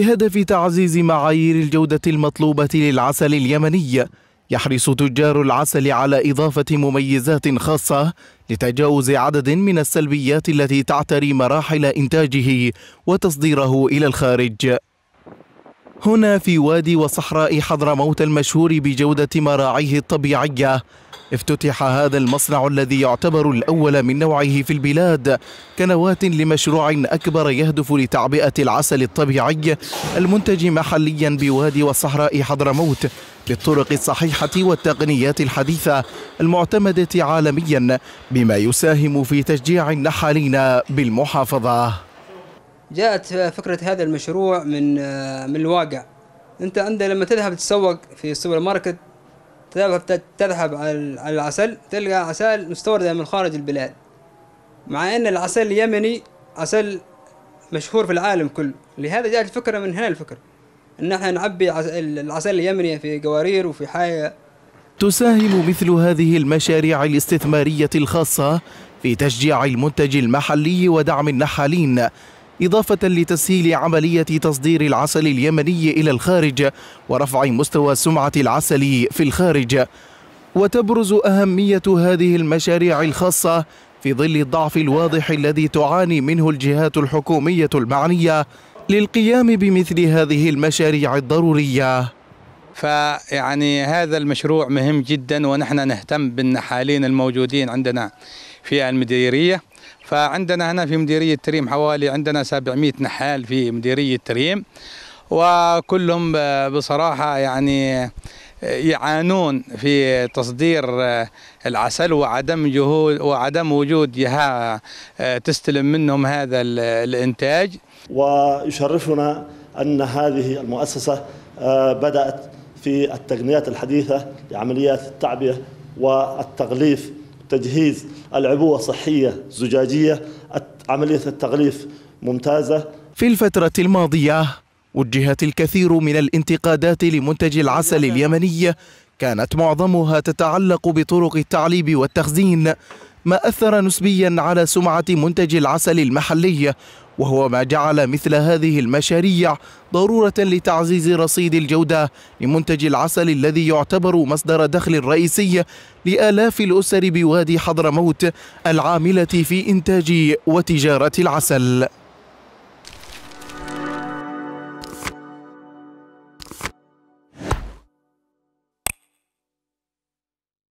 بهدف تعزيز معايير الجودة المطلوبة للعسل اليمني يحرص تجار العسل على إضافة مميزات خاصة لتجاوز عدد من السلبيات التي تعتري مراحل إنتاجه وتصديره إلى الخارج هنا في وادي وصحراء حضرموت المشهور بجودة مراعيه الطبيعية افتتح هذا المصنع الذي يعتبر الأول من نوعه في البلاد كنواة لمشروع أكبر يهدف لتعبئة العسل الطبيعي المنتج محليا بوادي وصحراء حضرموت بالطرق الصحيحة والتقنيات الحديثة المعتمدة عالميا بما يساهم في تشجيع النحالين بالمحافظة جاءت فكرة هذا المشروع من آه، من الواقع أنت عندما لما تذهب تتسوق في السوبر ماركت تذهب تذهب على العسل تلقى عسل مستوردة من خارج البلاد مع أن العسل اليمني عسل مشهور في العالم كله لهذا جاءت الفكرة من هنا الفكرة أن احنا نعبي العسل اليمني في قوارير وفي حاجة تساهم مثل هذه المشاريع الاستثمارية الخاصة في تشجيع المنتج المحلي ودعم النحالين إضافة لتسهيل عملية تصدير العسل اليمني إلى الخارج ورفع مستوى سمعة العسل في الخارج وتبرز أهمية هذه المشاريع الخاصة في ظل الضعف الواضح الذي تعاني منه الجهات الحكومية المعنية للقيام بمثل هذه المشاريع الضرورية فيعني هذا المشروع مهم جدا ونحن نهتم بالنحالين الموجودين عندنا في المديرية فعندنا هنا في مديرية تريم حوالي عندنا 700 نحال في مديرية تريم وكلهم بصراحة يعني يعانون في تصدير العسل وعدم جهود وعدم وجود جهة آه، تستلم منهم هذا الإنتاج ويشرفنا أن هذه المؤسسة آه، بدأت في التقنيات الحديثة لعمليات التعبئة والتغليف تجهيز العبوة صحية زجاجية عملية التغليف ممتازة في الفترة الماضية وجهت الكثير من الانتقادات لمنتج العسل اليمني كانت معظمها تتعلق بطرق التعليب والتخزين ما أثر نسبيا على سمعة منتج العسل المحلي وهو ما جعل مثل هذه المشاريع ضرورة لتعزيز رصيد الجودة لمنتج العسل الذي يعتبر مصدر دخل رئيسي لآلاف الأسر بوادي حضرموت العاملة في إنتاج وتجارة العسل